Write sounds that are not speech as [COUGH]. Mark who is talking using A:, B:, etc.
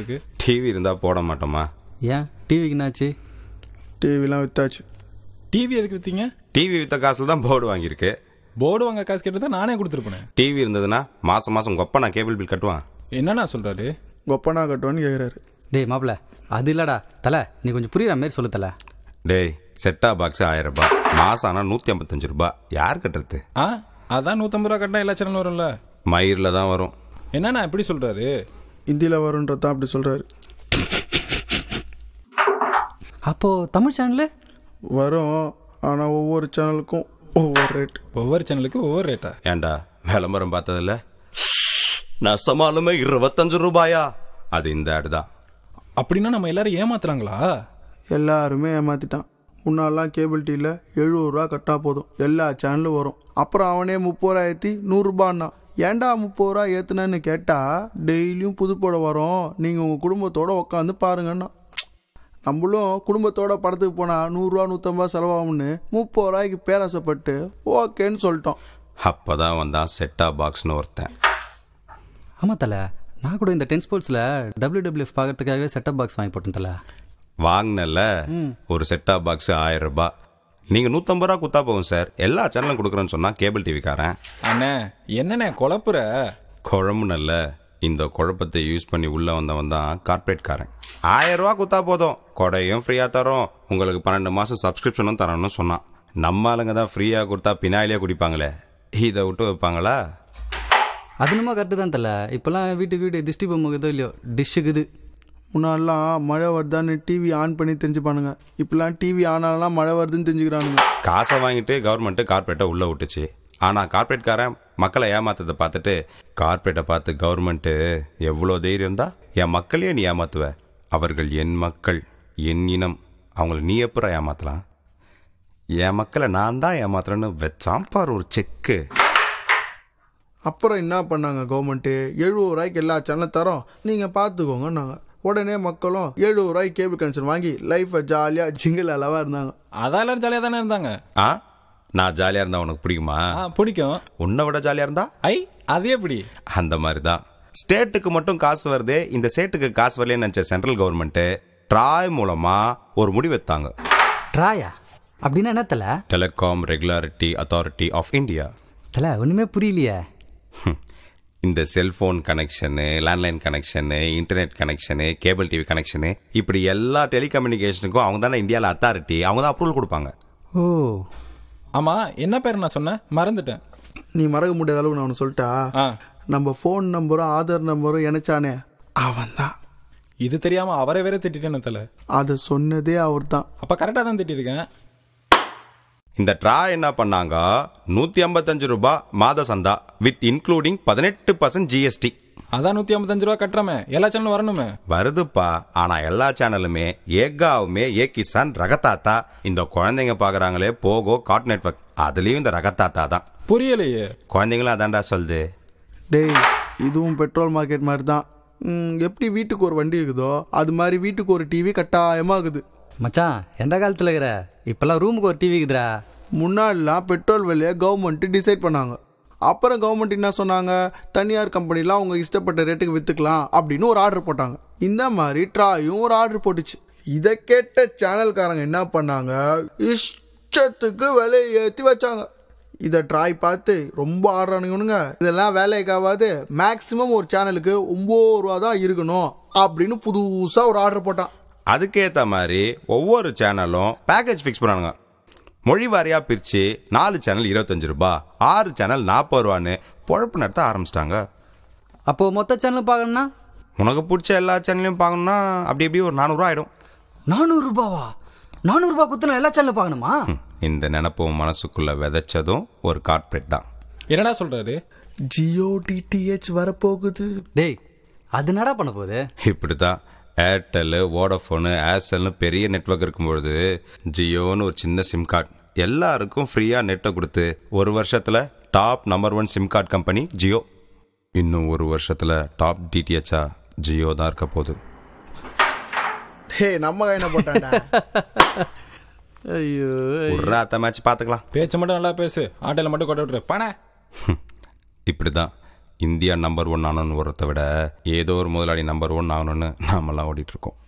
A: இருக்கு டிவி இருந்தால் போட மாட்டோமா
B: ஏன் டிவிக்கு என்னாச்சு டிவிலாம் வித்தாச்சு டிவி எதுக்கு
C: வித்தீங்க
A: டிவி வித்த காசுல தான் போர்டு வாங்கியிருக்கு போர்டு வாங்க காசு கேட்டு தான் நானே கொடுத்துருப்பேன் டிவி இருந்ததுன்னா மாதம் மாதம் கொப்பனா கேபிள் பில் கட்டுவான்
C: என்னண்ணா சொல்கிறாரு கொப்பனா கட்டுவான்னு கேட்குறாரு டேய்
B: மாப்பிள்ள அது இல்லடா தலை நீ கொஞ்சம் புரியுற மாதிரி சொல்லு தலை
A: டேய் செட்டா பாக்ஸ் ஆயிரம் ரூபாய் மாதம் ஆனால் நூற்றி ஐம்பத்தஞ்சு ரூபாய் யார் கட்டுறது
C: ஆ அதான் நூற்றம்பது ரூபா கட்டினா எல்லா சேனல் வரும்ல
A: மயிரில் தான் வரும்
C: என்னண்ணா எப்படி சொல்கிறாரு இந்தியில் தான் அப்படி சொல்கிறாரு அப்போது தமிழ் சேனலு வரும் ஆனால் ஒவ்வொரு சேனலுக்கும் ஒவ்வொரு ரேட் ஒவ்வொரு சேனலுக்கும் ஒவ்வொரு ரேட்டா
A: ஏண்டா விளம்பரம் பார்த்ததில்ல நசமாலுமே இருபத்தஞ்சு ரூபாயா அது இந்த ஆடு தான்
C: அப்படின்னா நம்ம எல்லாரும் ஏமாத்துறாங்களா எல்லாருமே ஏமாத்திட்டான் முன்னாலாம் கேபிள் டிவியில் எழுபது ரூபா கட்டினா போதும் எல்லா சேனலும் வரும் அப்புறம் அவனே முப்பதாயிரத்தி நூறுரூபான்னா ஏன்டா முப்பது ரூபா ஏற்றுனேன்னு கேட்டால் டெய்லியும் புதுப்படம் வரும் நீங்கள் உங்கள் குடும்பத்தோடு உட்காந்து பாருங்கன்னா நம்மளும் குடும்பத்தோட படத்துக்கு போனால் நூறுரூவா நூற்றம்பது செலவாகும்னு
A: முப்பது ரூபாய்க்கு பேராசைப்பட்டு ஓகேன்னு சொல்லிட்டோம் அப்போ தான் வந்தான் செட்டா பாக்ஸ்னு ஒருத்தன்
B: ஆமாம் தலை நான் கூட இந்த டென் ஸ்போர்ட்ஸில் டபிள்யூ டபிள்யூஎஃப் பார்க்குறதுக்காகவே செட்டப் பாக்ஸ் வாங்கி போட்டேன் தலை
A: வாங்கினல ஒரு செட்டாக பாக்ஸ் ஆயிரம் ரூபாய் நீங்கள் நூற்றம்பது ரூபா கொடுத்தா போகும் சார் எல்லா சேனலும் கொடுக்குறேன்னு சொன்னால் கேபிள் டிவிக்காரன் அண்ணே என்னண்ணே குழப்புற குழம்பு நல்ல இந்த குழப்பத்தை யூஸ் பண்ணி உள்ளே வந்தவன் தான் காரன் ஆயிரம் ரூபா கொடுத்தா போதும் கொடையும் ஃப்ரீயாக தரோம் உங்களுக்கு பன்னெண்டு மாதம் சப்ஸ்கிரிப்ஷனும் தரணும்னு சொன்னான் நம்ம ஆளுங்க தான் ஃப்ரீயாக கொடுத்தா பினாயிலே குடிப்பாங்களே இதை விட்டு வைப்பாங்களா
B: அது கரெக்டு தான் தெரியல இப்போல்லாம் வீட்டுக்கு வீட்டு திஷ்டி பொம்மைக்குதோ இல்லையோ டிஷ்ஷுக்குது
C: முன்னாடிலாம் மழை வருதான்னு டிவி ஆன் பண்ணி தெரிஞ்சுப்பானுங்க இப்பெல்லாம் டிவி ஆனாலாம் மழை வருதுன்னு தெரிஞ்சுக்கிறானுங்க
A: காசை வாங்கிட்டு கவர்மெண்ட்டு கார்பரேட்டை உள்ளே விட்டுச்சு ஆனால் கார்பரேட்காரன் மக்களை ஏமாத்ததை பார்த்துட்டு கார்பரேட்டை பார்த்து கவர்மெண்ட்டு எவ்வளோ தைரியம் என் மக்களையே நீ ஏமாத்துவ அவர்கள் என் மக்கள் என் இனம் அவங்கள நீ எப்பரா ஏமாத்தலாம் என் மக்களை நான் தான் ஏமாத்துறேன்னு வச்சான் பார் ஒரு செக்கு அப்புறம் என்ன
C: பண்ணாங்க கவர்மெண்ட்டு எழுபது ரூபாய்க்கு எல்லா சேனலும் தரோம் நீங்கள் பார்த்துக்கோங்கன்னாங்க உடனே மக்களும் ஏழு ரூபாய் கேபிள் கனெக்ஷன் வாங்கி லைஃப்பை ஜாலியாக ஜிங்கிள் அளவாக இருந்தாங்க
B: அதான் எல்லாரும் ஜாலியாக தானே இருந்தாங்க
A: ஆ நான் ஜாலியாக இருந்தா உனக்கு பிடிக்குமா பிடிக்கும் உன்னை விட ஜாலியாக இருந்தா ஐ அது எப்படி அந்த மாதிரி தான் ஸ்டேட்டுக்கு மட்டும் காசு வருது இந்த ஸ்டேட்டுக்கு காசு வரலன்னு நினச்ச சென்ட்ரல் கவர்மெண்ட் ட்ராய் மூலமாக ஒரு வைத்தாங்க
B: ட்ராயா அப்படின்னா என்ன தலை
A: telecom regularity authority of India
B: தலை ஒன்றுமே புரியலையே
A: இந்த cellphone connection landline connection internet connection cable TV connection இப்படி எல்லா டெலிகம்யூனிகேஷனுக்கும் அவங்க தானே இந்தியாவில் அத்தாரிட்டி அவங்க தான் அப்ரூவல் கொடுப்பாங்க
C: ஓ ஆமாம் என்ன பேர் நான் சொன்னேன் மறந்துட்டேன் நீ மறக்க முடியாத அளவு நான் ஒன்று சொல்லிட்டா நம்ம ஃபோன் நம்பரும் ஆதார் நம்பரும் இணைச்சானே
A: அவன் தான் இது தெரியாமல் அவரை வேற திட்டேன்னு தலை அதை
C: சொன்னதே அவர் தான்
A: அப்போ கரெக்டாக தான் திட்டிருக்கேன் இந்த ட்ரா என்ன பண்ணாங்க நூத்தி ஐம்பத்தஞ்சு ரூபாய் மாத சந்தா வித் இன்க்ளூடிங் பதினெட்டு பர்சன்ட் ஜிஎஸ்டி அதான் நூத்தி ஐம்பத்தஞ்சு ரூபா கட்டுறமே எல்லா சேனலும் வரணுமே வருதுப்பா ஆனா எல்லா சேனலுமே ஏகாவுமே ஏ கிசான் ரகத்தாத்தா இந்த குழந்தைங்க பாக்குறாங்களே போகோ காட் நெட்ஒர்க் அதுலயும் இந்த ரகத்தாத்தா தான் புரியலையே குழந்தைங்களும் அதான்டா சொல்லுது
C: டேய் இதுவும் பெட்ரோல் மார்க்கெட் மாதிரி தான் எப்படி வீட்டுக்கு ஒரு வண்டி இருக்குதோ அது மாதிரி வீட்டுக்கு ஒரு டிவி கட்டாயமாகுது மச்சான் எந்த காலத்தில் இருக்கிற இப்போல்லாம் ரூமுக்கு ஒரு டிவி இருக்குதுடா முன்னாடிலாம் பெட்ரோல் விலையை கவர்மெண்ட்டு டிசைட் பண்ணாங்க அப்புறம் கவர்மெண்ட் என்ன சொன்னாங்க தனியார் கம்பெனிலாம் அவங்க இஷ்டப்பட்ட ரேட்டுக்கு விற்றுக்கலாம் அப்படின்னு ஒரு ஆர்டர் போட்டாங்க இந்த மாதிரி ட்ராயும் ஒரு ஆர்டர் போட்டுச்சு இதை கேட்ட சேனல்காரங்க என்ன பண்ணாங்க இஷ்டத்துக்கு விலையை ஏற்றி வச்சாங்க இதை ட்ராய் பார்த்து ரொம்ப ஆடுறானுங்க இதெல்லாம் வேலைக்காகாது மேக்ஸிமம் ஒரு சேனலுக்கு ஒம்பது ரூபா தான் இருக்கணும் அப்படின்னு புதுசாக ஒரு ஆர்டர்
A: போட்டான் அதுக்கேற்ற மாதிரி ஒவ்வொரு சேனலும் பேக்கேஜ் ஃபிக்ஸ் பண்ணானுங்க மொழி வாரியாக பிரித்து நாலு சேனல் இருபத்தஞ்சு ரூபா ஆறு சேனல் நாற்பது ரூபான்னு பொழப்பு நடத்த ஆரம்பிச்சிட்டாங்க அப்போது மொத்த சேனல் பார்க்கணும்னா உனக்கு பிடிச்ச எல்லா சேனலையும் பார்க்கணும்னா அப்படி இப்படி ஒரு நானூறுரூவா ஆகிடும் நானூறுரூபாவா நானூறுரூபா குத்துனா எல்லா சேனலும் பார்க்கணுமா இந்த நினப்பும் மனசுக்குள்ளே விதைச்சதும் ஒரு கார்ப்பரேட் தான்
B: என்னடா சொல்கிறாரு ஜியோ டிடிஹெச் வரப்போகுது டேய் அது என்னடா பண்ண போகுது
A: இப்படி தான் ஏர்டெல்லு வோடஃபோனு ஏர்செல்னு பெரிய நெட்ஒர்க் இருக்கும்பொழுது ஜியோன்னு ஒரு சின்ன சிம் கார்டு எல்லாருக்கும் ஃப்ரீயாக நெட்டை கொடுத்து ஒரு வருஷத்தில் top number one sim card company Jio இன்னும் ஒரு வருஷத்தில் டாப் டிடிஹெச்சா ஜியோ தான் இருக்க போகுது
C: ஹே நம்ம என்ன
A: மேட்ச் பார்த்துக்கலாம் மட்டும் நல்லா பேசு ஆட்டையில் மட்டும் கொண்டு விட்டுரு பானே [LAUGHS] இப்படி தான் இந்தியா நம்பர் ஒன் ஆனோன்னு ஒருத்த விட ஏதோ ஒரு முதலாளி நம்பர் ஒன் ஆகணும்னு நாமெல்லாம் ஓடிட்டுருக்கோம்